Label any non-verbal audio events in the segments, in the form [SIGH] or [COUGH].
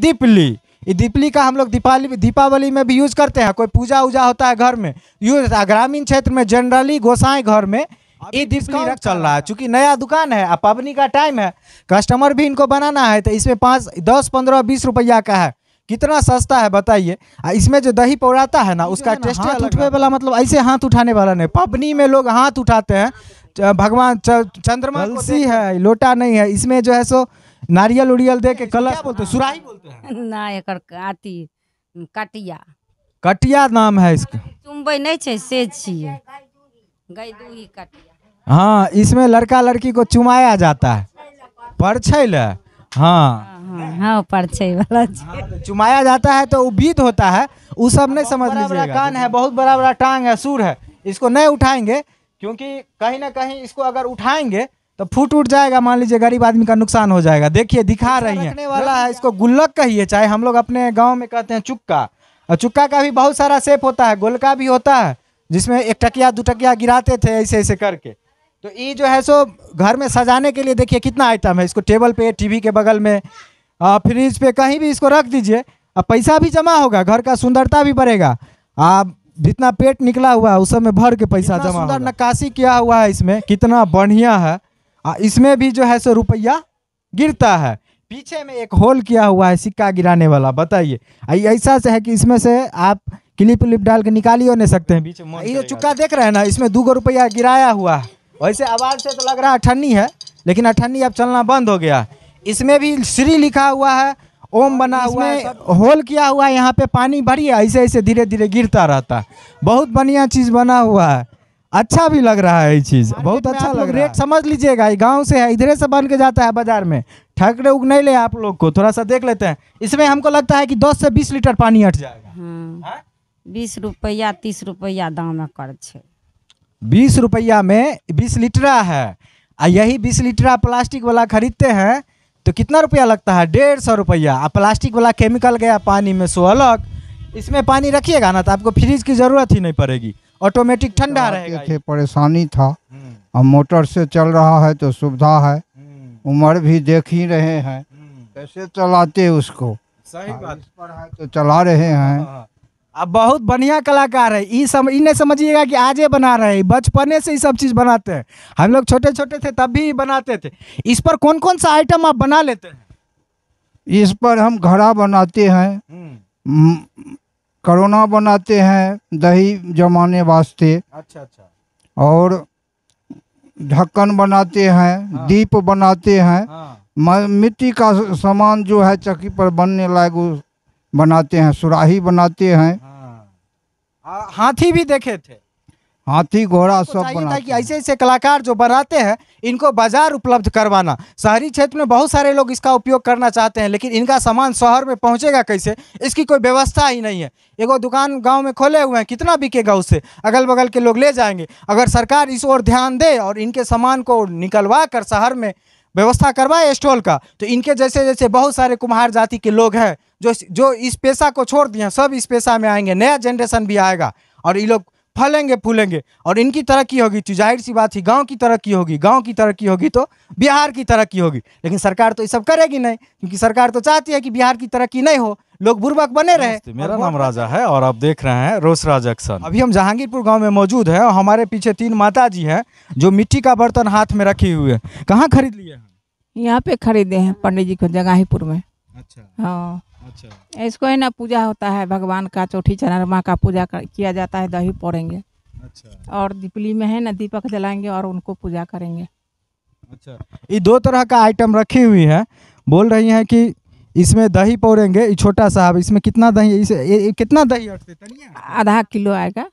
दीपली दीपली का हम लोग दीपावली दीपावली में भी यूज़ करते हैं कोई पूजा उजा होता है घर में यूज होता है ग्रामीण क्षेत्र में जनरली गोसाएं घर में ये दीपली रख चल रहा है चूंकि नया दुकान है अब पबनी का टाइम है कस्टमर भी इनको बनाना है तो इसमें पाँच दस पंद्रह बीस रुपया का है कितना सस्ता है बताइए इसमें जो दही पौड़ाता है ना उसका टेस्ट हाथ उठने वाला मतलब ऐसे हाथ उठाने वाला नहीं पबनी में लोग हाथ उठाते हैं भगवान चंद्रमा है लोटा नहीं है इसमें जो है सो नारियल उड़ियल दे के कलश बोलते सुराही बोलते हैं [LAUGHS] ना एक अथी कटिया कटिया नाम है इसका चुम्बई नहीं छे से गई दूही कटिया हां इसमें लड़का लड़की को चुमाया जाता है परछै हां हां हाँ, हाँ, हाँ, हाँ परछै वाला हाँ, तो चुमाया जाता है तो बीत होता है वो सब नहीं समझ लीजिएगा कान है बहुत बड़ा बड़ा टांग है सूर है इसको नहीं उठाएंगे क्योंकि कहीं ना कहीं इसको अगर उठाएंगे तो फूट उठ जाएगा मान लीजिए गरीब आदमी का नुकसान हो जाएगा देखिए दिखा रही है वाला है इसको गुल्लक कहिए चाहे हम लोग अपने गाँव में कहते हैं चुक्का और चुक्का का भी बहुत सारा सेप होता है गोलका भी होता है जिसमें एक टकिया दो टकिया गिराते थे ऐसे ऐसे करके तो ये जो है सो घर में सजाने के लिए देखिए कितना आइटम है इसको टेबल पे टीवी के बगल में और फ्रिज पे कहीं भी इसको रख दीजिए अब पैसा भी जमा होगा घर का सुंदरता भी बढ़ेगा आप जितना पेट निकला हुआ है उस समय भर के पैसा जमा सुंदर नक्काशी किया हुआ है इसमें कितना बढ़िया है इसमें भी जो है सो रुपया गिरता है पीछे में एक होल किया हुआ है सिक्का गिराने वाला बताइए ऐसा से है कि इसमें से आप क्लिप उलिप डाल के निकाल ही नहीं सकते हैं बीच में ये जो चुक्का देख रहे हैं ना इसमें दो रुपया गिराया हुआ है वैसे आवाज़ से तो लग रहा है अठन्नी है लेकिन अठन्नी अब चलना बंद हो गया इसमें भी श्री लिखा हुआ है ओम हाँ, बना हुआ है होल किया हुआ है यहाँ पे पानी भरी है ऐसे ऐसे धीरे धीरे गिरता रहता है बहुत बढ़िया चीज़ बना हुआ है अच्छा भी लग रहा है ये चीज बहुत अच्छा लग रहा है रेट समझ लीजिएगा गांव से है इधर से बन के जाता है बाजार में ठगड़े उग नहीं ले आप लोग को थोड़ा सा देख लेते हैं इसमें हमको लगता है कि दस से बीस लीटर पानी हट जाएगा हम्म। हाँ? बीस रुपया तीस रुपया दाम कर बीस रुपया में बीस लीटरा है आ यही बीस लीटरा प्लास्टिक वाला खरीदते हैं तो कितना रुपया लगता है डेढ़ सौ रुपया आ प्लास्टिक वाला केमिकल गया पानी में सो अलग इसमें पानी रखिएगा ना तो आपको फ्रिज की ज़रूरत ही नहीं पड़ेगी ऑटोमेटिक ठंडा तो रहेगा थे परेशानी था हम्म। अब मोटर से चल रहा है तो सुविधा है हम्म। उम्र भी देख ही रहे हैं हम्म। कैसे चलाते उसको सही हाँ, बात पर है तो चला रहे हैं अब हाँ, हाँ। बहुत बढ़िया कलाकार है ये सम ये नहीं समझिएगा कि आज ये बना रहे हैं बचपने से ही सब चीज़ बनाते हैं हम लोग छोटे छोटे थे तब भी बनाते थे इस पर कौन कौन सा आइटम आप बना लेते हैं इस पर हम घड़ा बनाते हैं करोना बनाते हैं दही जमाने वास्ते अच्छा अच्छा और ढक्कन बनाते हैं हाँ। दीप बनाते हैं हाँ। मिट्टी का सामान जो है चक्की पर बनने लायक बनाते हैं सुराही बनाते हैं हाँ। हाथी भी देखे थे हाथी घोड़ा सब बनाते कि ऐसे ऐसे कलाकार जो बनाते हैं इनको बाजार उपलब्ध करवाना शहरी क्षेत्र में बहुत सारे लोग इसका उपयोग करना चाहते हैं लेकिन इनका सामान शहर में पहुंचेगा कैसे इसकी कोई व्यवस्था ही नहीं है एगो दुकान गांव में खोले हुए हैं कितना बिकेगा उससे अगल बगल के लोग ले जाएंगे अगर सरकार इस ओर ध्यान दे और इनके सामान को निकलवा कर शहर में व्यवस्था करवाए स्टॉल का तो इनके जैसे जैसे बहुत सारे कुम्हार जाति के लोग हैं जो जो इस पेशा को छोड़ दिए सब इस पेशा में आएंगे नया जनरेशन भी आएगा और ये लोग फलेंगे फूलेंगे और इनकी तरक्की होगी तो जाहिर सी बात ही गांव की तरक्की होगी गांव की तरक्की होगी तो बिहार की तरक्की होगी लेकिन सरकार तो ये सब करेगी नहीं क्योंकि सरकार तो चाहती है कि बिहार की तरक्की नहीं हो लोग बुर्बक बने रहे मेरा नाम राजा है और आप देख रहे हैं रोस राज अभी हम जहांगीरपुर गाँव में मौजूद है और हमारे पीछे तीन माता जी है जो मिट्टी का बर्तन हाथ में रखे हुए हैं कहाँ खरीद लिए हैं यहाँ पे खरीदे हैं पंडित जी को जगाहीपुर में अच्छा हाँ अच्छा इसको है ना पूजा होता है भगवान का चौठी चंद्रमा का पूजा किया जाता है दही पोड़ेंगे अच्छा और दीपली में है ना दीपक जलाएंगे और उनको पूजा करेंगे अच्छा ये दो तरह का आइटम रखी हुई है बोल रही हैं कि इसमें दही पोड़ेंगे छोटा साहब इसमें कितना दही इसे ए, ए, कितना दही आधा किलो आएगा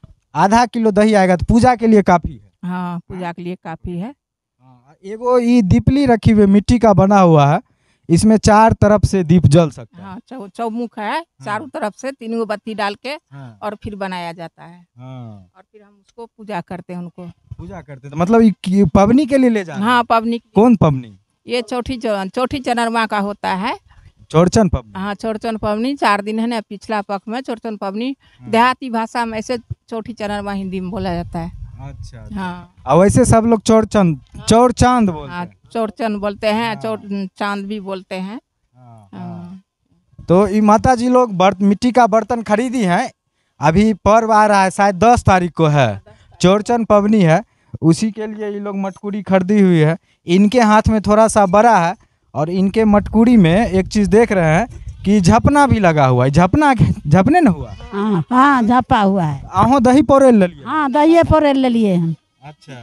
आधा किलो दही आएगा तो पूजा के लिए काफ़ी है हाँ पूजा के लिए काफ़ी है हाँ, एगो ये दीपली रखी हुई मिट्टी का बना हुआ है इसमें चार तरफ से दीप जल सकता है हाँ, चौमुख है हाँ, चारों तरफ से तीन गो बत्ती डाल के हाँ, और फिर बनाया जाता है हाँ, और फिर हम उसको पूजा करते हैं उनको पूजा करते हैं तो मतलब पवनी के लिए ले जाते हाँ पवनी कौन पवनी ये चौठी चौथी चनरमा का होता है चौरचन पवनी हाँ चौरचन पवनी चार दिन है ना पिछला पक्ष में चौरचन पवनी हाँ। देहाती भाषा में ऐसे चौथी चनरमा हिंदी में बोला जाता है अच्छा, अच्छा हाँ वैसे सब लोग चौर चंद चौर चांद बोलते हाँ हैं चोर चंद बोलते हैं हाँ। चोर चांद भी बोलते हैं हाँ, हाँ।, हाँ। तो ये माता जी लोग बर्त मिट्टी का बर्तन खरीदी है अभी पर्व आ रहा है शायद दस तारीख को है चौरचन पवनी है उसी के लिए ये लोग मटकुरी खरीदी हुई है इनके हाथ में थोड़ा सा बड़ा है और इनके मटकुरी में एक चीज़ देख रहे हैं कि झपना भी लगा हुआ है झपना झपने न हुआ हाँ, हाँ झपा हुआ है आहो दही पौरेल ले लिए हाँ दहिए पौरेल ले लिए हम अच्छा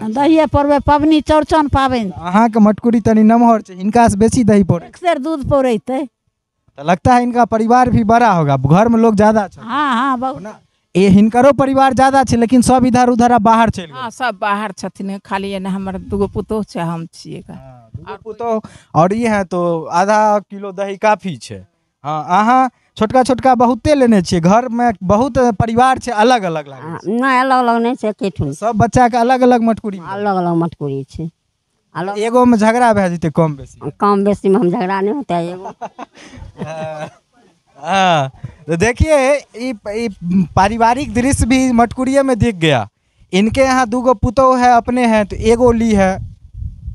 हाँ, दहिए पौरबे पबनी चौरचन पाबनि अहाँ के मटकुरी तनी नमहर छे इनका से बेसी दही पौरे अक्सर दूध पौरेते तो लगता है इनका परिवार भी बड़ा होगा घर में लोग ज्यादा हाँ हाँ बहुत ए हिनकरो परिवार ज्यादा छै लेकिन सब इधर उधर बाहर चल गेल हाँ सब बाहर छथिन खाली एने हमर दूगो पुतोह छै हम छियै हाँ, दूगो पुतोह और ये है तो आधा किलो दही काफी छै हाँ अहाँ छोटका छोटका बहुते लेने छे घर में बहुत परिवार छे अलग अलग लागै हाँ, नहि अलग अलग नहीं छै एकेठुन सब बच्चा के अलग अलग मटकुरी अलग अलग मटकुरी छे एगो में झगड़ा भए जेतै कम बेसी कम बेसी में हम झगड़ा नहीं होता एगो [LAUGHS] हाँ। हाँ तो देखिए पारिवारिक दृश्य भी मटकुरिया में दिख गया इनके यहाँ दूगो पुतो है अपने हैं तो एगो ली है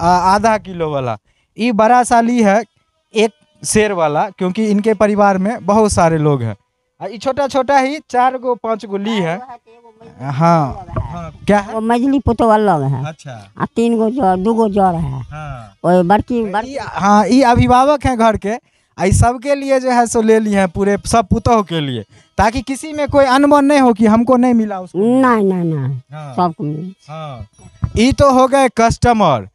आधा किलो वाला ये बड़ा सा ली है एक शेर वाला क्योंकि इनके परिवार में बहुत सारे लोग हैं ये छोटा छोटा ही चार गो पाँच गो ली है हाँ, क्या है वो मजली पुतो अलग है अच्छा आ, तीन गो जड़ दू गो जड़ है हाँ, बड़की हाँ ये अभिभावक हैं घर के आई सबके लिए जो है सो ले लिए हैं पूरे सब पुतोह के लिए ताकि किसी में कोई अनबन नहीं हो कि हमको नहीं मिला उसको नहीं नहीं नहीं हाँ। सबको हाँ ये तो हो गए कस्टमर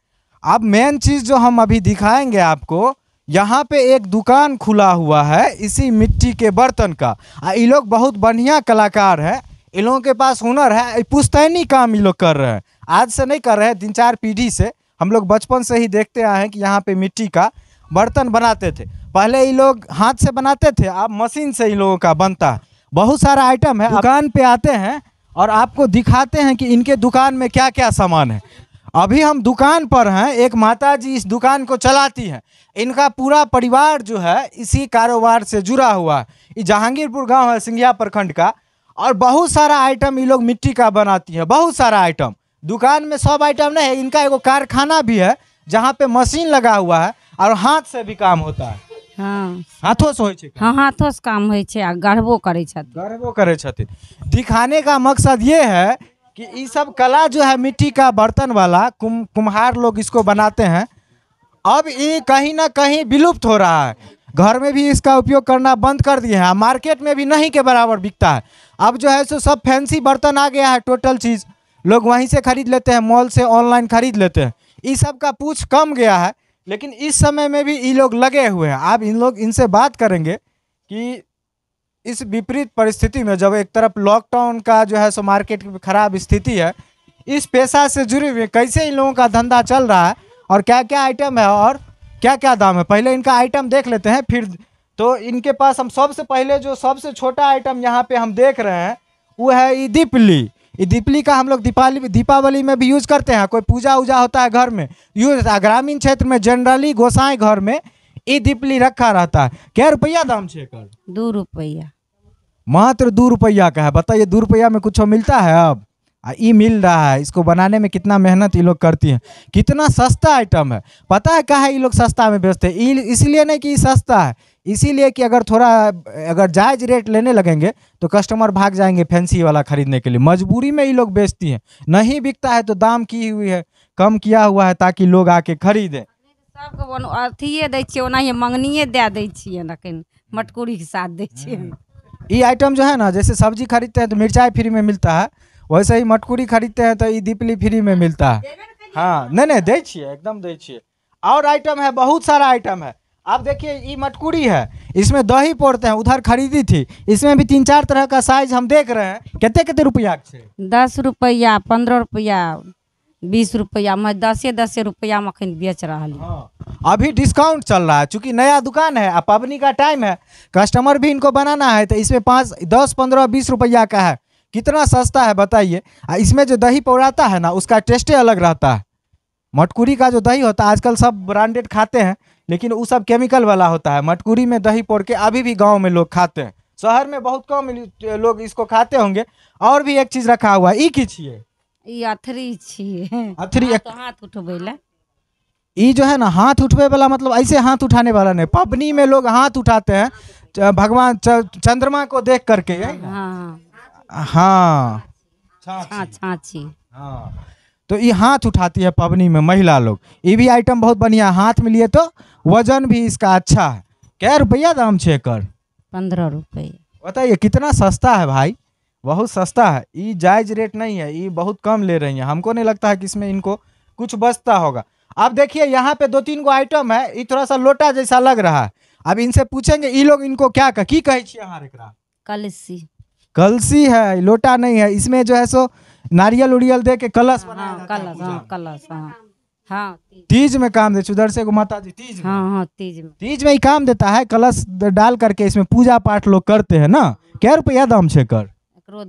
अब मेन चीज़ जो हम अभी दिखाएंगे आपको यहाँ पे एक दुकान खुला हुआ है इसी मिट्टी के बर्तन का आ ये लोग बहुत बढ़िया कलाकार है इन लोगों के पास हुनर है पुस्तैनी काम ये लोग कर रहे हैं आज से नहीं कर रहे हैं तीन चार पीढ़ी से हम लोग बचपन से ही देखते आए हैं कि यहाँ पे मिट्टी का बर्तन बनाते थे पहले ये लोग हाथ से बनाते थे अब मशीन से इन लोगों का बनता है बहुत सारा आइटम है दुकान पे आते हैं और आपको दिखाते हैं कि इनके दुकान में क्या क्या सामान है अभी हम दुकान पर हैं एक माता जी इस दुकान को चलाती हैं इनका पूरा परिवार जो है इसी कारोबार से जुड़ा हुआ है ये जहांगीरपुर गांव है सिंघिया प्रखंड का और बहुत सारा आइटम ये लोग मिट्टी का बनाती है बहुत सारा आइटम दुकान में सब आइटम नहीं है इनका एगो कारखाना भी है जहाँ पे मशीन लगा हुआ है और हाथ से भी काम होता है हाँ हाथों से हाँ हाथों से काम हो छै कर गर्वो करै दिखाने का मकसद ये है कि ये सब कला जो है मिट्टी का बर्तन वाला कुम कुम्हार लोग इसको बनाते हैं अब ये कहीं ना कहीं विलुप्त हो रहा है घर में भी इसका उपयोग करना बंद कर दिए हैं मार्केट में भी नहीं के बराबर बिकता है अब जो है सो सब फैंसी बर्तन आ गया है टोटल चीज़ लोग वहीं से खरीद लेते हैं मॉल से ऑनलाइन खरीद लेते हैं ये सब का पूछ कम गया है लेकिन इस समय में भी ये लोग लगे हुए हैं आप इन लोग इनसे बात करेंगे कि इस विपरीत परिस्थिति में जब एक तरफ लॉकडाउन का जो है सो मार्केट की खराब स्थिति है इस पेशा से जुड़ी हुई कैसे इन लोगों का धंधा चल रहा है और क्या क्या आइटम है और क्या क्या दाम है पहले इनका आइटम देख लेते हैं फिर तो इनके पास हम सबसे पहले जो सबसे छोटा आइटम यहाँ पे हम देख रहे हैं वो है ई दीपली ये दीपली का हम लोग दीपावली दीपावली में भी यूज़ करते हैं कोई पूजा उजा होता है घर में यूज होता है ग्रामीण क्षेत्र में जनरली गोसाई घर में ये दीपली रखा रहता है क्या रुपया दाम छे एकर दो रुपया मात्र दो रुपया का है बताइए दो रुपया में कुछ मिलता है अब ये मिल रहा है इसको बनाने में कितना मेहनत ये लोग करती हैं कितना सस्ता आइटम है पता है क्या है ये लोग सस्ता में बेचते हैं इसलिए नहीं कि सस्ता है इसीलिए कि अगर थोड़ा अगर जायज रेट लेने लगेंगे तो कस्टमर भाग जाएंगे फैंसी वाला खरीदने के लिए मजबूरी में ये लोग बेचती हैं नहीं बिकता है तो दाम की हुई है कम किया हुआ है ताकि लोग आके खरीदें सबके अथिए दै छियै ओनाहिए मंगनिए दै लेकिन मटकूरी के साथ दै ये आइटम जो है ना जैसे सब्जी खरीदते हैं तो मिर्चाई फ्री में मिलता है वैसे ही मटकुरी खरीदते हैं तो ये दीपली फ्री में मिलता है हाँ नहीं नहीं दे छे एकदम दे छे और आइटम है बहुत सारा आइटम है आप देखिए ये मटकुरी है इसमें दही पोड़ते हैं उधर खरीदी थी इसमें भी तीन चार तरह का साइज हम देख रहे हैं कितने कितने रुपया दस रुपया पंद्रह रुपया बीस रुपया मैं दसे दसे रुपया में अखन बेच रहा हाँ। अभी डिस्काउंट चल रहा है चूंकि नया दुकान है और पबनी का टाइम है कस्टमर भी इनको बनाना है तो इसमें पाँच दस पंद्रह बीस रुपया का है कितना सस्ता है बताइए इसमें जो दही पौराता है ना उसका टेस्टे अलग रहता है मटकूरी का जो दही होता है आजकल सब ब्रांडेड खाते हैं लेकिन वो सब केमिकल वाला होता है मटकूरी में दही पौर के अभी भी गाँव में लोग खाते हैं शहर में बहुत कम लोग इसको खाते होंगे और भी एक चीज रखा हुआ है ई खींचिए ई अथरी छिए हाथ तो ई जो है ना हाथ उठबे वाला मतलब ऐसे हाथ उठाने वाला नहीं पबनी में लोग हाथ उठाते हैं भगवान चंद्रमा को देख करके हाँ। हाँ।, हाँ छाछी हाँ तो ये हाथ उठाती है पवनी में महिला लोग ये भी आइटम बहुत बढ़िया हाथ में लिए तो वजन भी इसका अच्छा है क्या रुपया दाम छे कर पंद्रह रुपये बताइए कितना सस्ता है भाई बहुत सस्ता है ये जायज रेट नहीं है ये बहुत कम ले रही है हमको नहीं लगता है कि इसमें इनको कुछ बचता होगा अब देखिए यहाँ पे दो तीन गो आइटम है ये थोड़ा सा लोटा जैसा लग रहा है अब इनसे पूछेंगे ये लोग इनको क्या की कहे कलसी कलसी है लोटा नहीं है इसमें जो है सो नारियल उड़ियल दे के कलश हाँ, बना कलश हाँ कलश हाँ हाँ तीज में काम दे उधर से माता जी तीज हाँ हाँ तीज में तीज में ही काम देता है कलश डाल करके इसमें पूजा पाठ लोग करते हैं ना क्या रुपया दाम छे कर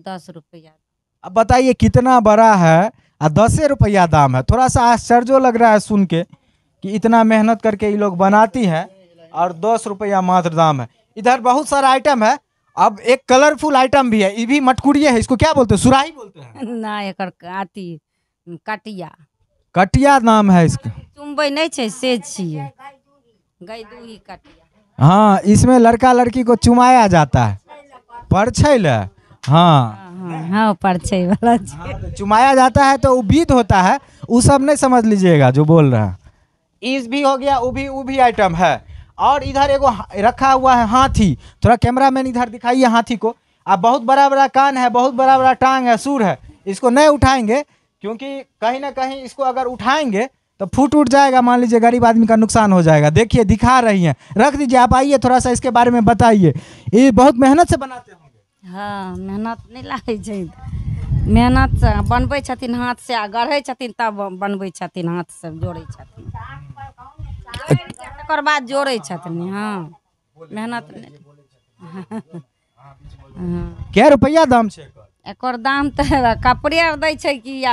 दस रुपया अब बताइए कितना बड़ा है आ दस रुपया दाम है थोड़ा सा आश्चर्य लग रहा है सुन के कि इतना मेहनत करके ये लोग बनाती है और दस रुपया मात्र दाम है इधर बहुत सारा आइटम है अब एक कलरफुल आइटम भी है ये भी मटकुड़िए है इसको क्या बोलते हैं सुराही बोलते हैं ना एक आती कटिया कटिया नाम है इसका चुम्बई नहीं छे से छिए गैदूही कटिया हाँ इसमें लड़का लड़की को चुमाया जाता है परछै ल हाँ हाँ, हाँ परछै वाला हाँ, तो चुमाया जाता है तो उबीत होता है वो सब नहीं समझ लीजिएगा जो बोल रहा है ईज भी हो गया वो भी वो भी आइटम है और इधर एगो रखा हुआ है हाथी थोड़ा कैमरा मैन इधर दिखाइए हाथी को अब बहुत बड़ा बड़ा कान है बहुत बड़ा बड़ा टांग है सूर है इसको नहीं उठाएंगे क्योंकि कहीं ना कहीं इसको अगर उठाएंगे तो फूट उठ जाएगा मान लीजिए गरीब आदमी का नुकसान हो जाएगा देखिए दिखा रही हैं रख दीजिए आप आइए थोड़ा सा इसके बारे में बताइए ये बहुत मेहनत से बनाते होंगे हाँ मेहनत नहीं लगे मेहनत से बनबे हाथ से आ गढ़े तब बनबे हाथ से जोड़े तकर बाद जोड़े हाँ मेहनत क्या रुपया दाम एक एकर दाम तो कपड़े आर दै कि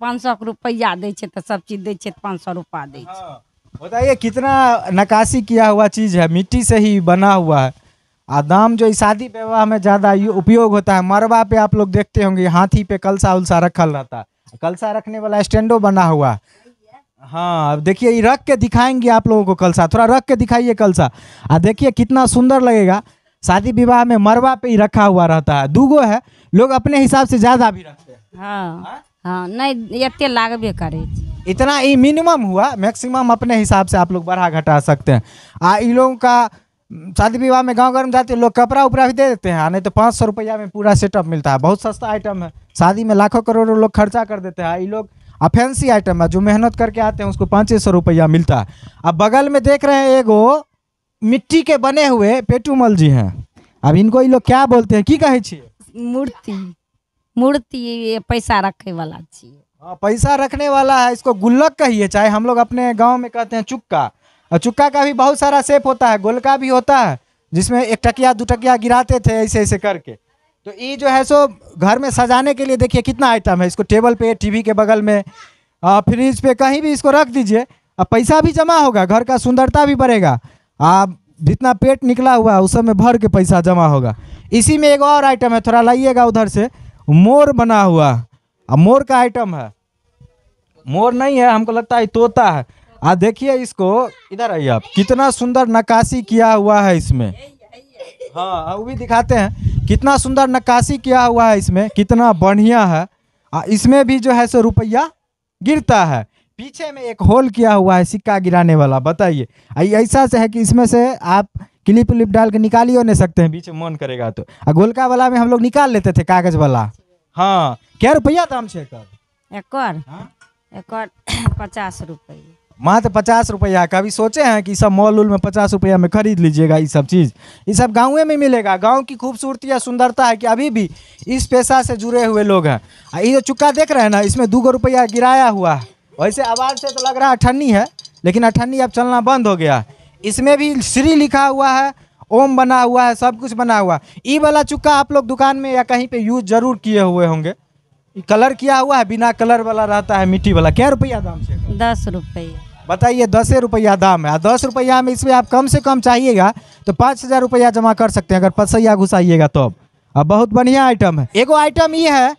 पाँच सौ रुपया दै सब चीज दै पाँच सौ रुपया दै बताइए कितना नकाशी किया हुआ चीज है मिट्टी से ही बना हुआ है आ दाम जो शादी विवाह में ज्यादा उपयोग होता है मरवा पे आप लोग देखते होंगे हाथी पे कलसा उलसा रखल रहता है कलसा रखने वाला स्टैंडो बना हुआ है हाँ अब देखिए ये रख के दिखाएंगे आप लोगों को कल सा थोड़ा रख के दिखाइए कल सा आ देखिए कितना सुंदर लगेगा शादी विवाह में मरवा पे ही रखा हुआ रहता है दूगो है लोग अपने हिसाब से ज्यादा भी रखते हैं हाँ हाँ, हाँ नहीं लाग भी करे इतना ही मिनिमम हुआ मैक्सिमम अपने हिसाब से आप लोग बढ़ा घटा सकते हैं आ इन लोगों का शादी विवाह में गाँव घर में जाते लोग कपड़ा उपड़ा भी दे देते हैं नहीं तो पाँच सौ रुपया में पूरा सेटअप मिलता है बहुत सस्ता आइटम है शादी में लाखों करोड़ों लोग खर्चा कर देते हैं ये लोग आ फैंसी आइटम है जो मेहनत करके आते हैं उसको पाँच सौ रुपया मिलता है अब बगल में देख रहे हैं एगो मिट्टी के बने हुए पेटूमल जी हैं अब इनको ये लोग क्या बोलते हैं की कहे छे मूर्ति मूर्ति पैसा रखे वाला चाहिए हाँ पैसा रखने वाला है इसको गुल्लक कहिए चाहे हम लोग अपने गाँव में कहते हैं चुक्का और चुक्का का भी बहुत सारा सेप होता है गोलका भी होता है जिसमें एक टकिया दो टकिया गिराते थे ऐसे ऐसे करके तो ये जो है सो घर में सजाने के लिए देखिए कितना आइटम है इसको टेबल पे टीवी के बगल में आ, फ्रिज पे कहीं भी इसको रख दीजिए अब पैसा भी जमा होगा घर का सुंदरता भी बढ़ेगा आप जितना पेट निकला हुआ है उस समय भर के पैसा जमा होगा इसी में एक और आइटम है थोड़ा लाइएगा उधर से मोर बना हुआ अब मोर का आइटम है मोर नहीं है हमको लगता है तोता है आ देखिए इसको इधर आइए आप कितना सुंदर नकाशी किया हुआ है इसमें हाँ वो भी दिखाते हैं कितना सुंदर नक्काशी किया हुआ है इसमें कितना बढ़िया है आ, इसमें भी जो है सो रुपया गिरता है पीछे में एक होल किया हुआ है सिक्का गिराने वाला बताइए ऐसा से है कि इसमें से आप क्लिप उलिप डाल के निकाल ही नहीं सकते हैं बीच में मन करेगा तो आ गोलका वाला में हम लोग निकाल लेते थे कागज वाला हाँ क्या रुपया दाम से एक हाँ। [CLEARS THROAT] पचास रुपये मात्र तो पचास रुपया का अभी सोचे हैं कि सब मॉल उल में पचास रुपया में खरीद लीजिएगा ये सब चीज़ ये सब गाँवे में मिलेगा गाँव की खूबसूरती या सुंदरता है कि अभी भी इस पेशा से जुड़े हुए लोग हैं ये जो चुक्का देख रहे हैं ना इसमें दो रुपया गिराया हुआ है वैसे आवाज़ से तो लग रहा है अठन्नी है लेकिन अठन्नी अब चलना बंद हो गया इसमें भी श्री लिखा हुआ है ओम बना हुआ है सब कुछ बना हुआ है ई वाला चुक्का आप लोग दुकान में या कहीं पे यूज जरूर किए हुए होंगे कलर किया हुआ है बिना कलर वाला रहता है मिट्टी वाला क्या रुपया दाम से दस रुपया बताइए दस रुपया दाम है दस रुपया में इसमें आप कम से कम चाहिएगा तो पाँच हज़ार रुपया जमा कर सकते हैं अगर पसैया घुसाइएगा तो अब बहुत बढ़िया आइटम है एगो आइटम ये है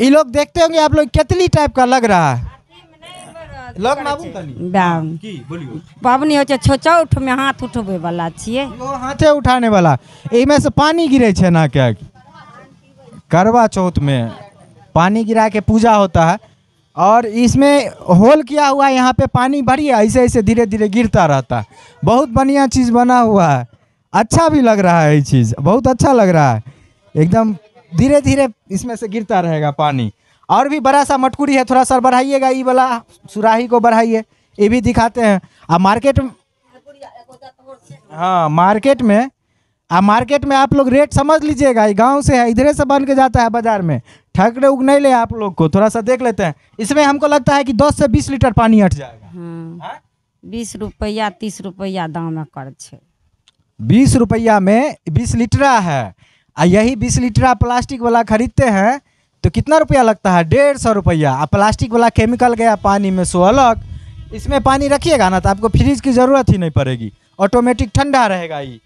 ये लोग देखते होंगे आप लोग कितनी टाइप का लग रहा है लग पावनी छोचा उठ में हाथ उठबे वाला छे हाथे उठाने वाला इमे से पानी गिरे छे ना क्या करवा चौथ में पानी गिरा के पूजा होता है और इसमें होल किया हुआ है यहाँ पे पानी भरी है ऐसे ऐसे धीरे धीरे गिरता रहता है बहुत बढ़िया चीज़ बना हुआ है अच्छा भी लग रहा है ये चीज़ बहुत अच्छा लग रहा है एकदम धीरे धीरे इसमें से गिरता रहेगा पानी और भी बड़ा सा मटकुरी है थोड़ा सा बढ़ाइएगा ये वाला सुराही को बढ़ाइए ये भी दिखाते हैं अब मार्केट हाँ मार्केट में आ मार्केट में आप लोग रेट समझ लीजिएगा गाँव से है इधर से बन के जाता है बाजार में थकड़े उग नहीं ले आप लोग को थोड़ा सा देख लेते हैं इसमें हमको लगता है कि दस से बीस लीटर पानी हट जाएगा हम्म। हाँ? बीस रुपया तीस रुपया दाम कर बीस रुपया में बीस लीटरा है आ यही बीस लीटरा प्लास्टिक वाला खरीदते हैं तो कितना रुपया लगता है डेढ़ सौ रुपया आप प्लास्टिक वाला केमिकल गया पानी में सो अलग इसमें पानी रखिएगा ना तो आपको फ्रिज की ज़रूरत ही नहीं पड़ेगी ऑटोमेटिक ठंडा रहेगा ये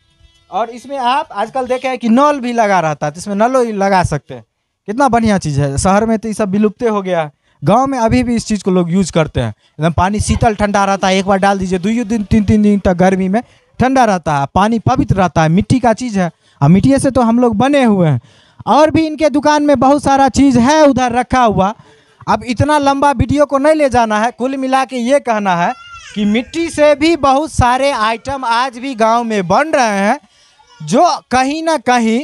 और इसमें आप आजकल देखे हैं कि नल भी लगा रहता है तो इसमें नलो लगा सकते हैं कितना बढ़िया चीज़ है शहर में तो ये सब विलुप्त हो गया है गांव में अभी भी इस चीज़ को लोग यूज़ करते हैं एकदम पानी शीतल ठंडा रहता है एक बार डाल दीजिए दो दिन तीन तीन दिन तक गर्मी में ठंडा रहता है पानी पवित्र रहता है मिट्टी का चीज़ है और मिट्टी से तो हम लोग बने हुए हैं और भी इनके दुकान में बहुत सारा चीज़ है उधर रखा हुआ अब इतना लंबा वीडियो को नहीं ले जाना है कुल मिला के ये कहना है कि मिट्टी से भी बहुत सारे आइटम आज भी गाँव में बन रहे हैं जो कहीं ना कहीं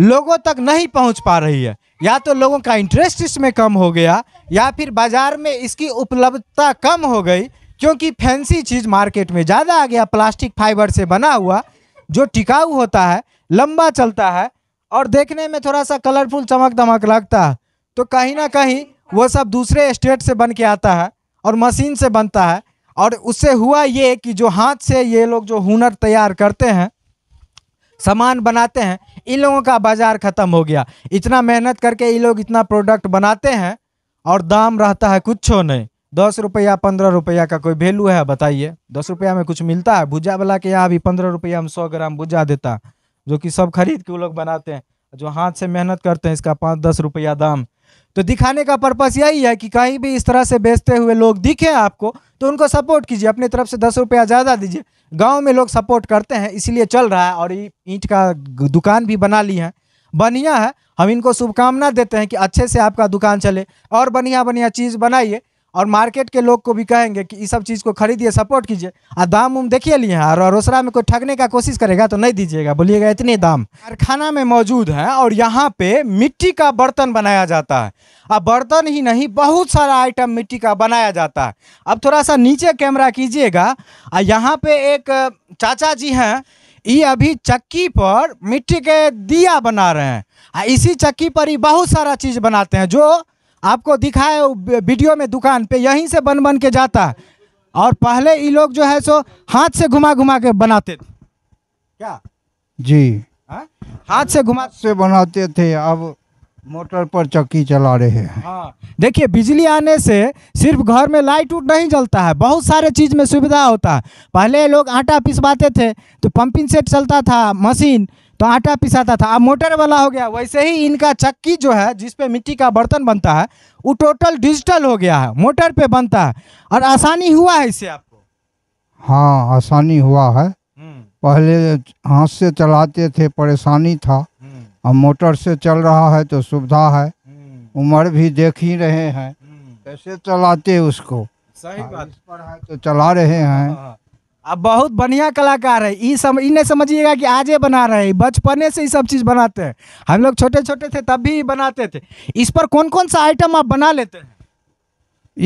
लोगों तक नहीं पहुंच पा रही है या तो लोगों का इंटरेस्ट इसमें कम हो गया या फिर बाज़ार में इसकी उपलब्धता कम हो गई क्योंकि फैंसी चीज़ मार्केट में ज़्यादा आ गया प्लास्टिक फाइबर से बना हुआ जो टिकाऊ होता है लंबा चलता है और देखने में थोड़ा सा कलरफुल चमक दमक लगता है तो कहीं ना कहीं वो सब दूसरे स्टेट से बन के आता है और मशीन से बनता है और उससे हुआ ये कि जो हाथ से ये लोग जो हुनर तैयार करते हैं सामान बनाते हैं इन लोगों का बाज़ार ख़त्म हो गया इतना मेहनत करके ये लोग इतना प्रोडक्ट बनाते हैं और दाम रहता है कुछ हो नहीं दस रुपया पंद्रह रुपया का कोई वैल्यू है बताइए दस रुपया में कुछ मिलता है भुजा वाला के यहाँ भी पंद्रह रुपया में सौ ग्राम भुजा देता जो कि सब खरीद के वो लोग बनाते हैं जो हाथ से मेहनत करते हैं इसका पाँच दस रुपया दाम तो दिखाने का पर्पस यही है कि कहीं भी इस तरह से बेचते हुए लोग दिखे आपको तो उनको सपोर्ट कीजिए अपनी तरफ से दस रुपया ज़्यादा दीजिए गांव में लोग सपोर्ट करते हैं इसीलिए चल रहा है और ईंट का दुकान भी बना ली है बढ़िया है हम इनको शुभकामना देते हैं कि अच्छे से आपका दुकान चले और बढ़िया बढ़िया चीज़ बनाइए और मार्केट के लोग को भी कहेंगे कि इस सब चीज़ को खरीदिए सपोर्ट कीजिए और दाम उम देखिए लिए हैं और रोसरा में कोई ठगने का कोशिश करेगा तो नहीं दीजिएगा बोलिएगा इतने दाम कारखाना में मौजूद है और यहाँ पे मिट्टी का बर्तन बनाया जाता है अब बर्तन ही नहीं बहुत सारा आइटम मिट्टी का बनाया जाता है अब थोड़ा सा नीचे कैमरा कीजिएगा और यहाँ पे एक चाचा जी हैं ये अभी चक्की पर मिट्टी के दिया बना रहे हैं आ इसी चक्की पर ही बहुत सारा चीज़ बनाते हैं जो आपको दिखाए वीडियो में दुकान पे यहीं से बन बन के जाता है और पहले ये लोग जो है सो हाथ से घुमा घुमा के बनाते क्या जी हा? हाथ से घुमा से बनाते थे अब मोटर पर चक्की चला रहे हैं हाँ देखिए बिजली आने से सिर्फ घर में लाइट उट नहीं जलता है बहुत सारे चीज़ में सुविधा होता है पहले लोग आटा पिसवाते थे तो पंपिंग सेट चलता था मशीन तो आटा पिसाता था अब मोटर वाला हो गया वैसे ही इनका चक्की जो है जिसपे मिट्टी का बर्तन बनता है वो टोटल डिजिटल हो गया है मोटर पे बनता है और आसानी हुआ है इससे आपको हाँ आसानी हुआ है हम्म। पहले हाथ से चलाते थे परेशानी था हम्म। अब मोटर से चल रहा है तो सुविधा है हम्म। उम्र भी देख ही रहे हैं कैसे चलाते उसको सही बात हाँ, पर है तो चला रहे हैं हाँ, हाँ। अब बहुत बढ़िया कलाकार है ये सम नहीं समझिएगा कि आज ये बना रहे हैं बचपने से ये सब चीज़ बनाते हैं हम लोग छोटे छोटे थे तब भी बनाते थे इस पर कौन कौन सा आइटम आप बना लेते हैं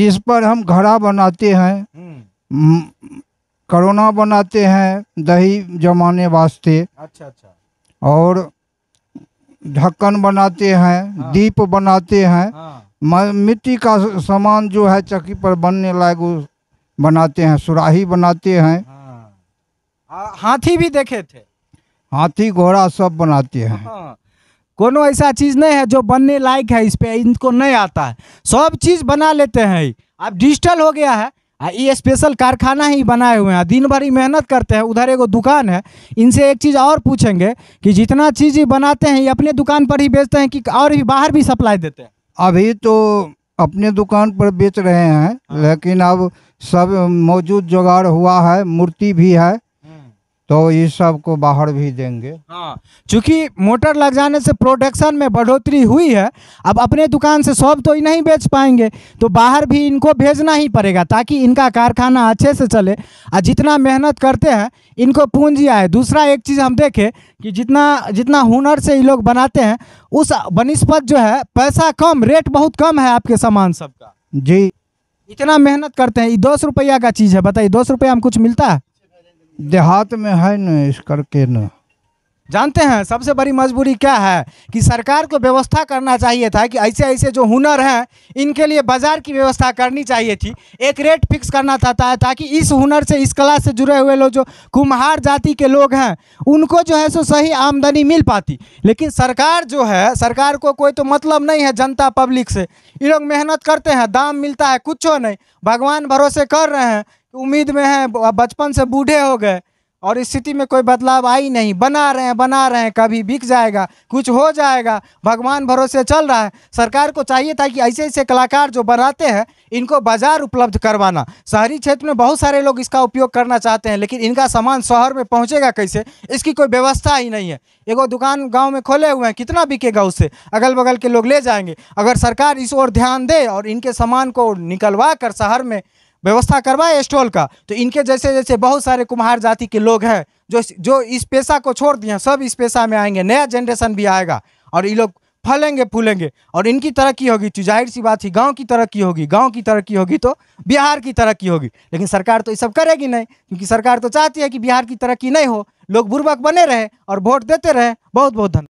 इस पर हम घड़ा बनाते हैं हम्म। करोना बनाते हैं दही जमाने वास्ते अच्छा अच्छा और ढक्कन बनाते हैं हाँ। दीप बनाते हैं हाँ। मिट्टी का सामान जो है चक्की पर बनने लायक बनाते हैं सुराही बनाते हैं हाँ। हाथी भी देखे थे हाथी घोड़ा सब बनाते हैं हाँ। कोनो ऐसा चीज़ नहीं है जो बनने लायक है इस पर इनको नहीं आता है सब चीज़ बना लेते हैं अब डिजिटल हो गया है आ ये स्पेशल कारखाना ही बनाए हुए हैं दिन भर ही मेहनत करते हैं उधर एगो दुकान है इनसे एक चीज़ और पूछेंगे कि जितना चीज़ बनाते हैं ये अपने दुकान पर ही बेचते हैं कि और भी बाहर भी सप्लाई देते हैं अभी तो अपने दुकान पर बेच रहे हैं हाँ। लेकिन अब सब मौजूद जुगाड़ हुआ है मूर्ति भी है हम्म। तो ये सब को बाहर भी देंगे हाँ चूँकि मोटर लग जाने से प्रोडक्शन में बढ़ोतरी हुई है अब अपने दुकान से सब तो नहीं बेच पाएंगे तो बाहर भी इनको भेजना ही पड़ेगा ताकि इनका कारखाना अच्छे से चले और जितना मेहनत करते हैं इनको पूंजी आए दूसरा एक चीज़ हम देखें कि जितना जितना हुनर से ये लोग बनाते हैं उस बनस्पत जो है पैसा कम रेट बहुत कम है आपके सामान सबका जी इतना मेहनत करते हैं ये दस रुपया का चीज़ है बताइए दस रुपया में कुछ मिलता है देहात में है ना इस करके ना जानते हैं सबसे बड़ी मजबूरी क्या है कि सरकार को व्यवस्था करना चाहिए था कि ऐसे ऐसे जो हुनर हैं इनके लिए बाज़ार की व्यवस्था करनी चाहिए थी एक रेट फिक्स करना था, है ताकि इस हुनर से इस कला से जुड़े हुए लोग जो कुम्हार जाति के लोग हैं उनको जो है सो सही आमदनी मिल पाती लेकिन सरकार जो है सरकार को कोई तो मतलब नहीं है जनता पब्लिक से ये लोग मेहनत करते हैं दाम मिलता है कुछ नहीं भगवान भरोसे कर रहे हैं उम्मीद में है बचपन से बूढ़े हो गए और स्थिति में कोई बदलाव आई नहीं बना रहे हैं बना रहे हैं कभी बिक जाएगा कुछ हो जाएगा भगवान भरोसे चल रहा है सरकार को चाहिए था कि ऐसे ऐसे कलाकार जो बनाते हैं इनको बाजार उपलब्ध करवाना शहरी क्षेत्र में बहुत सारे लोग इसका उपयोग करना चाहते हैं लेकिन इनका सामान शहर में पहुँचेगा कैसे इसकी कोई व्यवस्था ही नहीं है एगो दुकान गाँव में खोले हुए हैं कितना बिकेगा उससे अगल बगल के लोग ले जाएंगे अगर सरकार इस ओर ध्यान दे और इनके सामान को निकलवा कर शहर में व्यवस्था करवाए स्टॉल का तो इनके जैसे जैसे बहुत सारे कुम्हार जाति के लोग हैं जो जो इस पेशा को छोड़ दिए सब इस पेशा में आएंगे नया जनरेशन भी आएगा और ये लोग फलेंगे फूलेंगे और इनकी तरक्की होगी तो जाहिर सी बात ही गांव की तरक्की होगी गांव की तरक्की होगी तो बिहार की तरक्की होगी लेकिन सरकार तो ये सब करेगी नहीं क्योंकि सरकार तो चाहती है कि बिहार की तरक्की नहीं हो लोग बुर्बक बने रहे और वोट देते रहे बहुत बहुत धन्यवाद